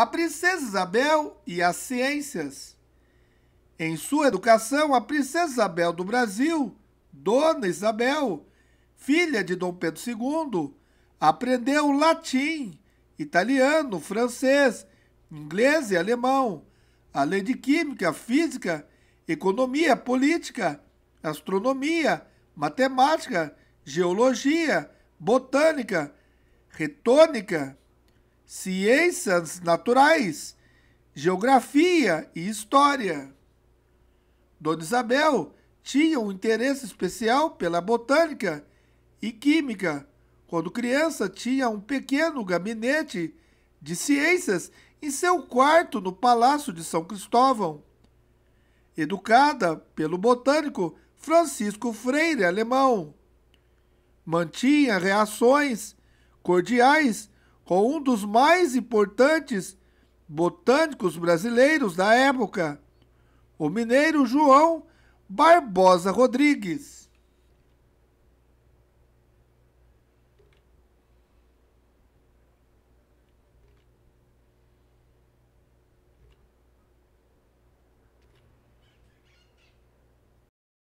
a princesa Isabel e as ciências. Em sua educação, a princesa Isabel do Brasil, Dona Isabel, filha de Dom Pedro II, aprendeu latim, italiano, francês, inglês e alemão, além de química, física, economia, política, astronomia, matemática, geologia, botânica, retônica, ciências naturais, geografia e história. Dona Isabel tinha um interesse especial pela botânica e química. Quando criança, tinha um pequeno gabinete de ciências em seu quarto no Palácio de São Cristóvão. Educada pelo botânico Francisco Freire Alemão, mantinha reações cordiais com um dos mais importantes botânicos brasileiros da época, o mineiro João Barbosa Rodrigues.